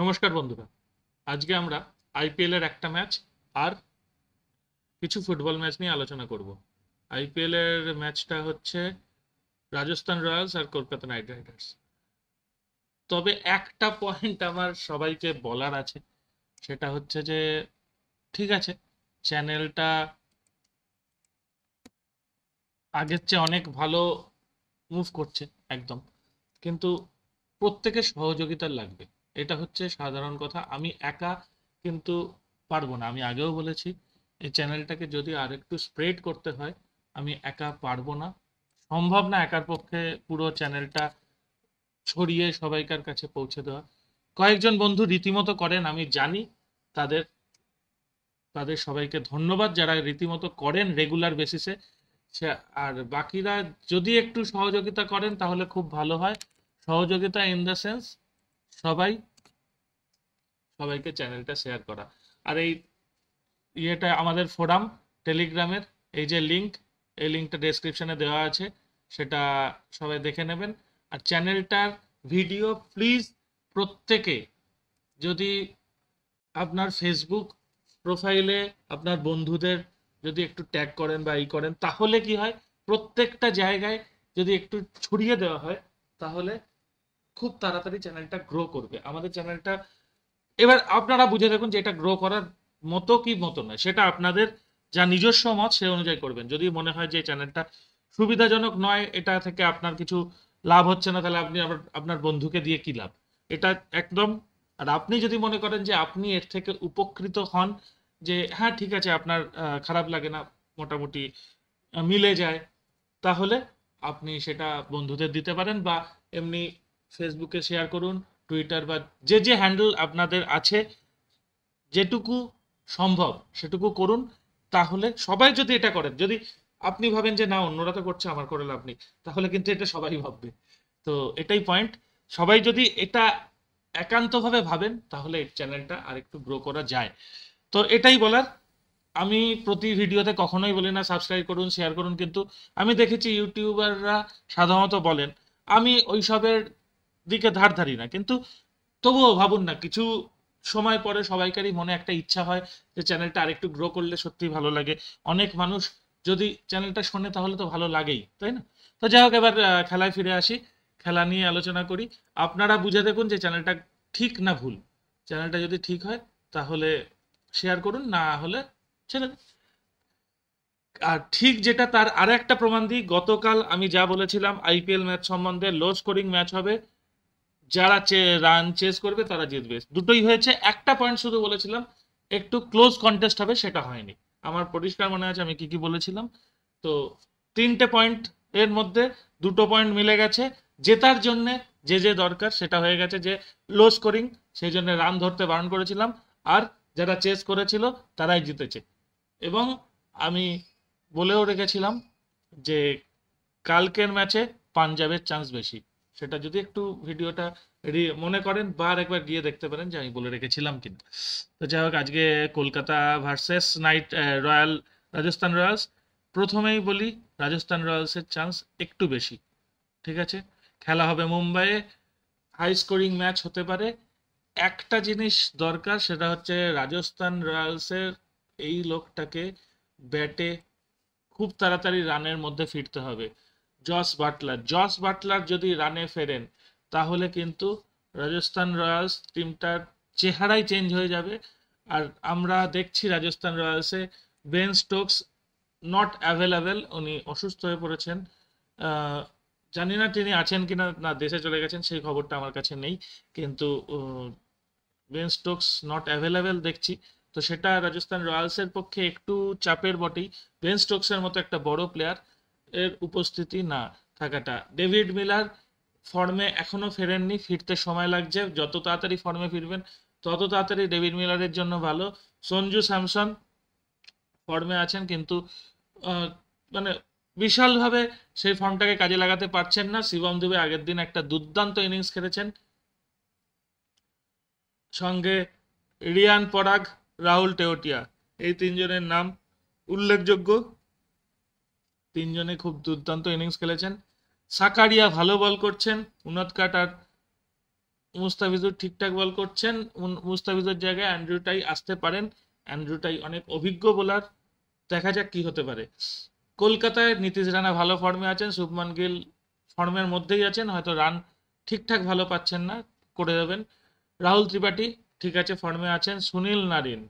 নমস্কার বন্ধুরা আজকে আমরা আইপিএল এর একটা ম্যাচ আর কিছু ফুটবল ম্যাচ নিয়ে আলোচনা করব আইপিএল এর ম্যাচটা হচ্ছে রাজস্থান রয়্যালস আর কলকাতা নাইট রাইডার্স তবে একটা পয়েন্ট আমার সবাইকে বলার আছে সেটা হচ্ছে যে ঠিক আছে চ্যানেলটা আগের চেয়ে অনেক ভালো মুভ করছে একদম কিন্তু প্রত্যেকের সহযোগিতা লাগবে এটা হচ্ছে সাধারণ কথা আমি একা কিন্তু পারবো না আমি আগেও বলেছি এই চ্যানেলটাকে যদি আর একটু স্প্রেড করতে হয় আমি একা পারবো না সম্ভব না একার পক্ষে পুরো চ্যানেলটা ছড়িয়ে সবাইকার কাছে পৌঁছে দেওয়া কয়েকজন বন্ধু রীতিমতো করেন আমি জানি তাদের তাদের সবাইকে ধন্যবাদ যারা রীতিমতো করেন রেগুলার বেসিসে সে আর বাকিরা যদি একটু সহযোগিতা করেন তাহলে খুব ভালো হয় সহযোগিতা ইন দ্য সেন্স সবাই সবাইকে চ্যানেলটা শেয়ার করা আর এই ইয়েটা আমাদের ফোরাম টেলিগ্রামের এই যে লিঙ্ক এই লিঙ্কটা ডেসক্রিপশানে দেওয়া আছে সেটা সবাই দেখে নেবেন আর চ্যানেলটার ভিডিও প্লিজ প্রত্যেকে যদি আপনার ফেসবুক প্রোফাইলে আপনার বন্ধুদের যদি একটু ট্যাগ করেন বা ই করেন তাহলে কি হয় প্রত্যেকটা জায়গায় যদি একটু ছড়িয়ে দেওয়া হয় তাহলে খুব তাড়াতাড়ি চ্যানেলটা গ্রো করবে আমাদের চ্যানেলটা এবার আপনারা বুঝে রাখুন যে এটা গ্রো করার মতো কি মতো নয় সেটা আপনাদের যা নিজস্ব মত সে অনুযায়ী করবেন যদি মনে হয় যে চ্যানেলটা সুবিধাজনক নয় এটা থেকে আপনার কিছু লাভ হচ্ছে না তাহলে আপনি আপনার বন্ধুকে দিয়ে কি লাভ এটা একদম আর আপনি যদি মনে করেন যে আপনি এর থেকে উপকৃত হন যে হ্যাঁ ঠিক আছে আপনার খারাপ লাগে না মোটামুটি মিলে যায় তাহলে আপনি সেটা বন্ধুদের দিতে পারেন বা এমনি ফেসবুকে শেয়ার করুন টুইটার বা যে যে হ্যান্ডেল আপনাদের আছে যেটুকু সম্ভব সেটুকু করুন তাহলে সবাই যদি এটা করেন যদি আপনি ভাবেন যে না অন্যরা তো করছে আমার করে লাভ নেই তাহলে কিন্তু এটা সবাই ভাববে তো এটাই পয়েন্ট সবাই যদি এটা একান্তভাবে ভাবেন তাহলে এই চ্যানেলটা আর একটু গ্রো করা যায় তো এটাই বলার আমি প্রতি ভিডিওতে কখনোই বলি না সাবস্ক্রাইব করুন শেয়ার করুন কিন্তু আমি দেখেছি ইউটিউবাররা সাধারণত বলেন আমি ওইসবের দিকে ধার ধারি না কিন্তু তবুও ভাবুন না কিছু সময় পরে সবাইকারই মনে একটা ইচ্ছা হয় যে চ্যানেলটা আরেকটু গ্রো করলে সত্যি ভালো লাগে অনেক মানুষ যদি চ্যানেলটা শোনে তাহলে তো ভালো লাগেই তাই না তো যাই হোক এবার খেলায় ফিরে আসি খেলা নিয়ে আলোচনা করি আপনারা বুঝে দেখুন যে চ্যানেলটা ঠিক না ভুল চ্যানেলটা যদি ঠিক হয় তাহলে শেয়ার করুন না হলে ছেড়ে দিন আর ঠিক যেটা তার আর একটা প্রমাণ দিই গতকাল আমি যা বলেছিলাম আইপিএল ম্যাচ সম্বন্ধে লো স্কোরিং ম্যাচ হবে যারা রান চেস করবে তারা জিতবে দুটোই হয়েছে একটা পয়েন্ট শুধু বলেছিলাম একটু ক্লোজ কন্টেস্ট হবে সেটা হয়নি আমার পরিষ্কার মনে আছে আমি কি কি বলেছিলাম তো তিনটে পয়েন্ট এর মধ্যে দুটো পয়েন্ট মিলে গেছে জেতার জন্য যে যে দরকার সেটা হয়ে গেছে যে লো স্কোরিং সেই জন্য রান ধরতে বারণ করেছিলাম আর যারা চেস করেছিল তারাই জিতেছে এবং আমি বলেও রেখেছিলাম যে কালকের ম্যাচে পাঞ্জাবের চান্স বেশি সেটা যদি একটু ভিডিওটা মনে করেন বা একবার গিয়ে দেখতে পারেন যে আমি বলে রেখেছিলাম কিনা তো যাই হোক আজকে Kolkata versus knight royal Rajasthan royals প্রথমেই বলি রাজস্থান রয়্যালসের চান্স একটু বেশি ঠিক আছে খেলা হবে মুম্বাইয়ে হাই স্কোরিং ম্যাচ হতে পারে একটা জিনিস দরকার সেটা হচ্ছে রাজস্থান রয়্যালসের এই লোকটাকে ব্যাটে খুব তাড়াতাড়ি রানের মধ্যে ফিরতে হবে জস বাটলার জস বাটলার যদি রানে ফেরেন তাহলে কিন্তু রাজস্থান রয়্যালস টিমটার চেহারাই চেঞ্জ হয়ে যাবে আর আমরা দেখছি রাজস্থান রয়্যালসে বেন স্টোকস নট অ্যাভেলেবেল উনি অসুস্থ হয়ে পড়েছেন জানি না তিনি আছেন কিনা না দেশে চলে গেছেন সেই খবরটা আমার কাছে নেই কিন্তু বেন স্টোকস নট অ্যাভেলেবেল দেখছি তো সেটা রাজস্থান রয়্যালসের পক্ষে একটু চাপের বটেই বেন স্টোকসের মতো একটা বড় প্লেয়ার এর উপস্থিতি না থাকাটা ডেভিড মিলার ফর্মে এখনও ফেরেননি ফিরতে সময় লাগছে যত তাড়াতাড়ি ফর্মে ফিরবেন তত তাড়াতাড়ি ডেভিড মিলারের জন্য ভালো সঞ্জু স্যামসন ফর্মে আছেন কিন্তু মানে বিশালভাবে সেই ফর্মটাকে কাজে লাগাতে পারছেন না শিবম দুবে আগের দিন একটা দুর্দান্ত ইনিংস খেলেছেন সঙ্গে রিয়ান পরাগ রাহুল টেওটিয়া এই তিনজনের নাম উল্লেখযোগ্য তিনজনে খুব দুর্দান্ত ইনিংস খেলেছেন সাকারিয়া ভালো বল করছেন উনাদ কাটার মুস্তাফিজুর ঠিকঠাক বল করছেন মুস্তাফিজুর জায়গায় অ্যান্ড্রুটাই আসতে পারেন অ্যান্ড্রুটাই অনেক অভিজ্ঞ বোলার দেখা যাক কি হতে পারে কলকাতায় নীতিশ রানা ভালো ফর্মে আছেন শুভমান গিল ফর্মের মধ্যেই আছেন হয়তো রান ঠিকঠাক ভালো পাচ্ছেন না করে দেবেন রাহুল ত্রিপাঠী ঠিক আছে ফর্মে আছেন সুনীল নারিন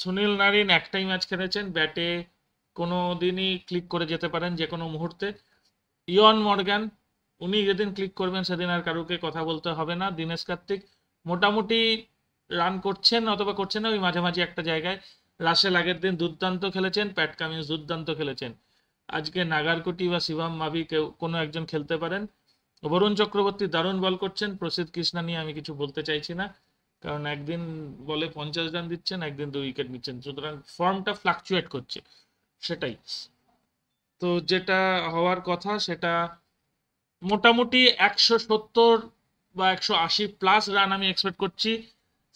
সুনীল নারিন একটাই ম্যাচ খেলেছেন ব্যাটে কোনো দিনই ক্লিক করে যেতে পারেন যে কোনো মুহূর্তে ইয়ন মর্গ্যান উনি যেদিন ক্লিক করবেন সেদিন আর কারুকে কথা বলতে হবে না দীনেশ কার্তিক মোটামুটি রান করছেন অথবা করছেন না ওই মাঝামাঝি একটা জায়গায় রাসেল আগের দিন দুর্দান্ত খেলেছেন প্যাট কামিন্স দুর্দান্ত খেলেছেন আজকে নাগারকুটি বা শিবাম মাবি কেউ কোনো একজন খেলতে পারেন বরুণ চক্রবর্তী দারুণ বল করছেন প্রসিদ কৃষ্ণা নিয়ে আমি কিছু বলতে চাইছি না কারণ একদিন বলে পঞ্চাশ রান দিচ্ছেন একদিন দুই উইকেট নিচ্ছেন সুতরাং ফর্মটা ফ্লাকচুয়েট করছে সেটাই তো যেটা হওয়ার কথা সেটা মোটামুটি একশো সত্তর বা একশো আশি প্লাস রান আমি এক্সপেক্ট করছি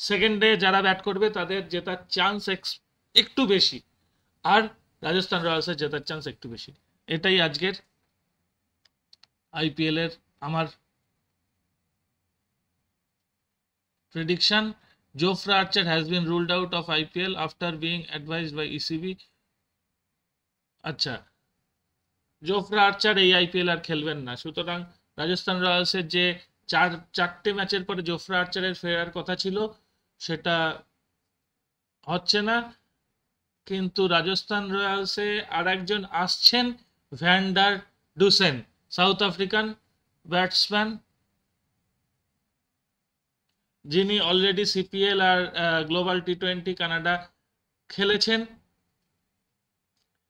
সেকেন্ড ডে যারা ব্যাট করবে তাদের জেতার চান্স একটু বেশি আর রাজস্থান রয়্যালসের জেতার চান্স একটু বেশি এটাই আজকের আইপিএল এর আমার prediction Jofra Archer has been ruled out of IPL after being advised by ECB আচ্ছা জোফরা আর্চার এই আইপিএল আর খেলবেন না সুতরাং রাজস্থান রয়্যালসের যে চার চারটে ম্যাচের পরে জোফরা আর্চারের ফেরার কথা ছিল সেটা হচ্ছে না কিন্তু রাজস্থান রয়্যালসে আর একজন আসছেন van der Dussen South African batsman যিনি অলরেডি সিপিএল আর গ্লোবাল টি টোয়েন্টি কানাডা খেলেছেন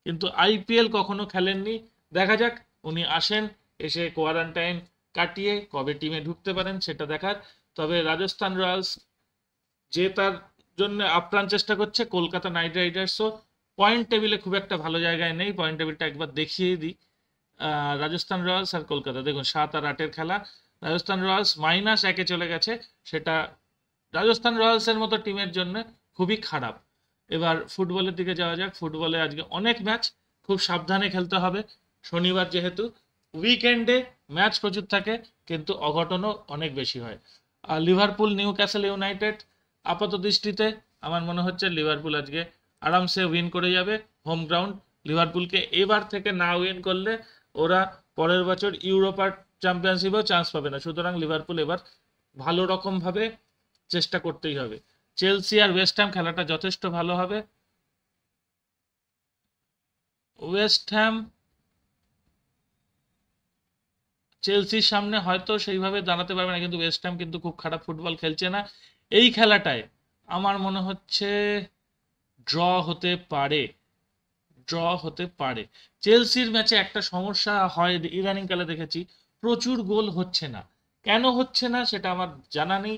কিন্তু আইপিএল কখনো খেলেননি দেখা যাক উনি আসেন এসে কোয়ারেন্টাইন কাটিয়ে কবে টিমে ঢুকতে পারেন সেটা দেখার তবে রাজস্থান রয়্যালস যে তার জন্য আপ্রাণ চেষ্টা করছে কলকাতা নাইট রাইডার্সও পয়েন্ট টেবিলে খুব একটা ভালো জায়গায় নেই পয়েন্ট টেবিলটা একবার দেখিয়ে দিই রাজস্থান রয়্যালস আর কলকাতা দেখুন সাত আর আটের খেলা রাজস্থান রয়্যালস মাইনাস একে চলে গেছে সেটা রাজস্থান রয়্যালসের মতো টিমের জন্য খুবই খারাপ এবার ফুটবলের দিকে যাওয়া যাক ফুটবলে আজকে অনেক ম্যাচ খুব সাবধানে খেলতে হবে শনিবার যেহেতু উইকেন্ডে ম্যাচ প্রচুর থাকে কিন্তু অঘটনও অনেক বেশি হয় আর লিভারপুল নিউ ক্যাসেল ইউনাইটেড আপাত দৃষ্টিতে আমার মনে হচ্ছে লিভারপুল আজকে আরামসে উইন করে যাবে হোম গ্রাউন্ড লিভারপুলকে এবার থেকে না উইন করলে ওরা পরের বছর ইউরোপার চ্যাম্পিয়নশিপেও চান্স পাবে না সুতরাং লিভারপুল এবার ভালো রকমভাবে চেষ্টা করতেই হবে চেলসি আর ওয়েস্টহ্যাম খেলাটা যথেষ্ট ভালো হবে ওয়েস্টহ্যাম চেলসির সামনে হয়তো সেইভাবে দাঁড়াতে পারবে না কিন্তু ওয়েস্টহ্যাম কিন্তু খুব খারাপ ফুটবল খেলছে না এই খেলাটায় আমার মনে হচ্ছে ড্র হতে পারে ড্র হতে পারে চেলসির ম্যাচে একটা সমস্যা হয় ইদানিংকালে দেখেছি প্রচুর গোল হচ্ছে না কেন হচ্ছে না সেটা আমার জানা নেই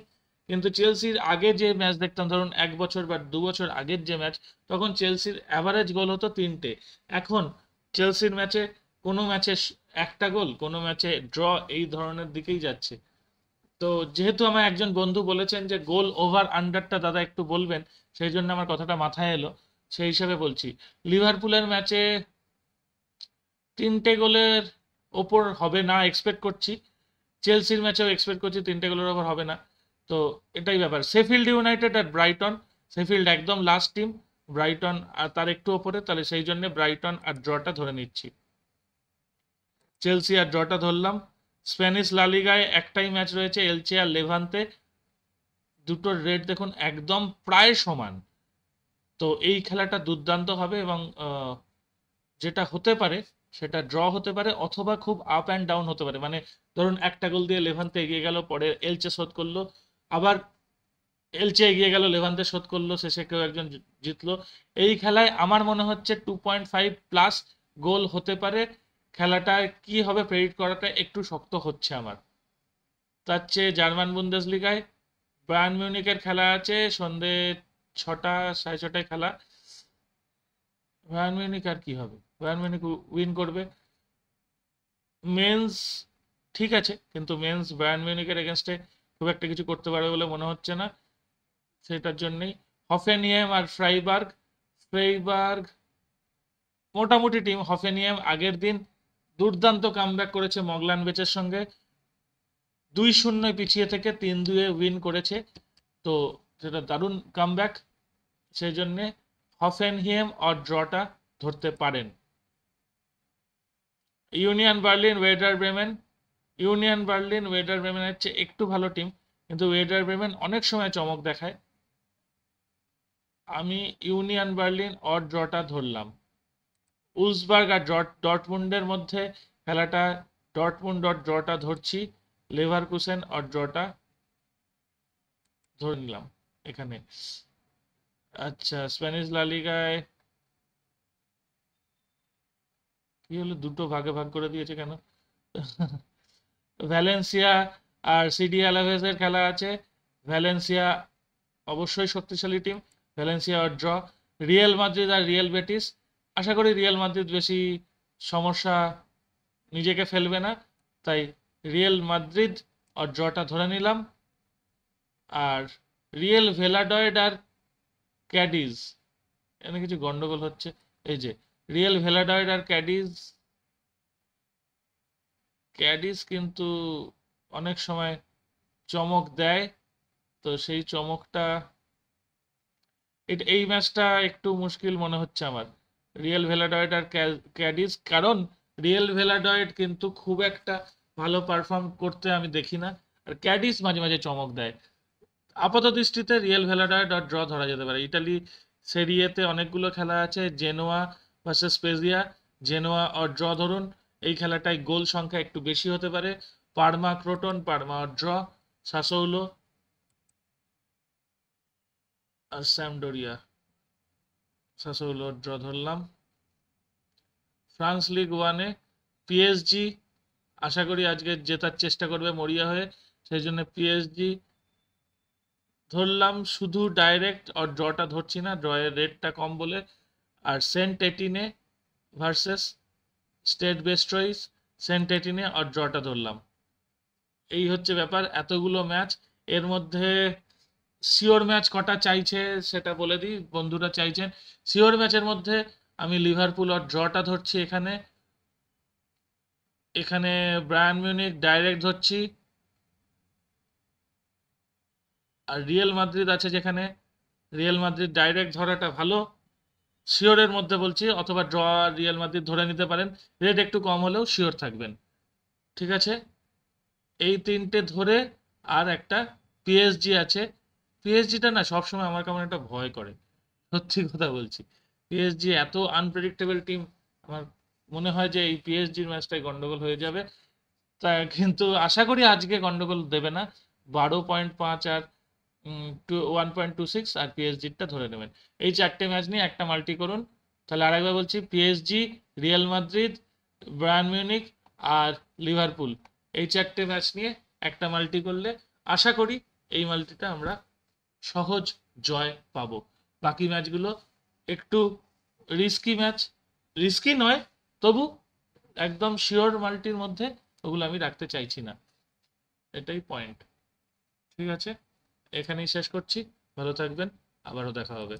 কিন্তু চেলসির আগে যে ম্যাচ দেখতাম ধরুন এক বছর বা দু বছর আগের যে ম্যাচ তখন চেলসির অ্যাভারেজ গোল হতো তিনটে এখন চেলসির ম্যাচে কোনো ম্যাচে একটা গোল কোনো ম্যাচে ড্র এই ধরনের দিকেই যাচ্ছে তো যেহেতু আমার একজন বন্ধু বলেছেন যে গোল ওভার আন্ডারটা দাদা একটু বলবেন সেই জন্য আমার কথাটা মাথায় এলো সেই হিসাবে বলছি লিভারপুলের ম্যাচে তিনটে গোলের ওপর হবে না এক্সপেক্ট করছি চেলসির ম্যাচেও এক্সপেক্ট করছি তিনটে গোলের ওপর হবে না তো এটাই ব্যাপার সেফিল্ড ইউনাইটেড আর ব্রাইটন সেফিল্ড একদম লাস্ট টিম ব্রাইটন আর তার একটু ওপরে তাহলে সেই জন্য ব্রাইটন আর ড্রটা ধরে নিচ্ছি চেলসি আর ড্রটা ধরলাম স্প্যানিশ লালিগায় একটাই ম্যাচ রয়েছে এলচে আর লেভান্তে দুটোর রেট দেখুন একদম প্রায় সমান তো এই খেলাটা দুর্দান্ত হবে এবং যেটা হতে পারে সেটা ড্র হতে পারে অথবা খুব আপ অ্যান্ড ডাউন হতে পারে মানে ধরুন একটা গোল দিয়ে লেভান্তে এগিয়ে গেল পরে এলচে শোধ করলো আবার এলচে এগিয়ে গেল লেভান্তে শোধ করলো শেষে কেউ একজন জিতলো এই খেলায় আমার মনে হচ্ছে two point five plus goal হতে পারে খেলাটা কি হবে প্রেরিট করাটা একটু শক্ত হচ্ছে আমার তার চেয়ে জার্মান বুন্দেস লিগায় ব্রায়ান মিউনিকের খেলা আছে সন্ধে ছটা সাড়ে ছটায় খেলা ব্রায়ান মিউনিক আর কি হবে ব্রায়ান মিউনিক উইন করবে মেন্স ঠিক আছে কিন্তু মেন্স ব্রায়ান মিউনিকের এগেনস্টে খুব একটা কিছু করতে পারবে বলে মনে হচ্ছে না সেটার জন্যই হফেনিয়াম আর ফ্রাইবার্গ ফ্রাইবার্গ মোটামুটি টিম হফেনিয়াম আগের দিন দুর্দান্ত কামব্যাক করেছে মগলান বেচের সঙ্গে দুই শূন্য পিছিয়ে থেকে তিন দুয়ে উইন করেছে তো সেটা দারুণ কামব্যাক সেই জন্যে হফেনহিয়েম আর ড্রটা ধরতে পারেন Union Berlin Werder Bremen Union Berlin Werder Bremen চেয়ে একটু ভালো টিম কিন্তু ওয়েডার ব্রেমেন অনেক সময় চমক দেখায় আমি ইউনিয়ন বার্লিন অর ড্রটা ধরলাম উজবার্গ আর ডট ডটমুন্ডের মধ্যে খেলাটা ডটমুন্ড ডট ড্রটা ধরছি লেভারকুসেন অর ড্রটা ধরে নিলাম এখানে আচ্ছা স্প্যানিশ লালিগায় কি হলো দুটো ভাগে ভাগ করে দিয়েছে কেন ভ্যালেন্সিয়া আর সিডি অ্যালাভেজের খেলা আছে ভ্যালেন্সিয়া অবশ্যই শক্তিশালী টিম ভ্যালেন্সিয়া আর ড্র রিয়েল মাদ্রিদ আর রিয়েল বেটিস আশা করি রিয়েল মাদ্রিদ বেশি সমস্যা নিজেকে ফেলবে না তাই রিয়েল মাদ্রিদ আর ড্রটা ধরে নিলাম আর রিয়েল ভেলাডয়েড আর ক্যাডিজ এখানে কিছু গন্ডগোল হচ্ছে এই যে রিয়েল ভেলাডয়েড আর ক্যাডিজ ক্যাডিস কিন্তু অনেক সময় চমক দেয় তো সেই চমকটা এটা এই ম্যাচটা একটু মুশকিল মনে হচ্ছে আমার রিয়েল ভেলাডয়েড আর ক্যাডিস কারণ রিয়েল ভেলাডয়েড কিন্তু খুব একটা ভালো পারফর্ম করতে আমি দেখি না আর ক্যাডিস মাঝে মাঝে চমক দেয় আপাত দৃষ্টিতে রিয়েল ভেলাডয়েড আর ড্র ধরা যেতে পারে ইটালি সেরিয়েতে অনেকগুলো খেলা আছে জেনোয়া ভার্সেস স্পেজিয়া জেনোয়া আর ড্র ধরুন এই খেলাটায় গোল সংখ্যা একটু বেশি হতে পারে Parma Crotone Parma draw Sassuolo আর স্যামডোরিয়া সাসৌলো ড্র ধরলাম ফ্রান্স লিগ ওয়ানে পিএসজি আশা করি আজকে জেতার চেষ্টা করবে মরিয়া হয়ে সেই জন্য পিএসজি ধরলাম শুধু ডাইরেক্ট আর ড্রটা ধরছি না ড্রয়ের রেটটা কম বলে আর Saint Etienne versus Stade best choice সেন্টে আর ড্রটা ধরলাম এই হচ্ছে ব্যাপার এতগুলো ম্যাচ এর মধ্যে সিওর ম্যাচ কটা চাইছে সেটা বলে দিই বন্ধুরা চাইছেন সিওর ম্যাচের মধ্যে আমি লিভারপুল আর ড্রটা ধরছি এখানে এখানে ব্রায়ান মিউনিক ডাইরেক্ট ধরছি আর রিয়েল মাদ্রিদ আছে যেখানে রিয়েল মাদ্রিদ ডাইরেক্ট ধরাটা ভালো শিওরের মধ্যে বলছি অথবা ড্র রিয়াল মাদ্রিদ ধরে নিতে পারেন রেট একটু কম হলেও শিওর থাকবেন ঠিক আছে এই তিনটে ধরে আর একটা পিএসজি আছে পিএসজিটা না সবসময় আমার কেমন একটা ভয় করে সত্যি কথা বলছি পিএসজি এত আনপ্রেডিক্টেবল টিম আমার মনে হয় যে এই পিএসজির ম্যাচটাই গন্ডগোল হয়ে যাবে তা কিন্তু আশা করি আজকে গন্ডগোল দেবে না বারো পয়েন্ট পাঁচ আর ওয়ান পয়েন্ট টু সিক্স আর পিএসজিটা ধরে নেবেন এই চারটে ম্যাচ নিয়ে একটা মাল্টি করুন তাহলে আরেকবার বলছি PSG Real Madrid Bayern Munich আর লিভারপুল এই চারটে ম্যাচ নিয়ে একটা মাল্টি করলে আশা করি এই মাল্টিটা আমরা সহজ জয় পাব বাকি ম্যাচগুলো একটু রিস্কি ম্যাচ রিস্কি নয় তবু একদম শিওর মাল্টির মধ্যে ওগুলো আমি রাখতে চাইছি না এটাই পয়েন্ট ঠিক আছে এখানেই শেষ করছি ভালো থাকবেন আবারও দেখা হবে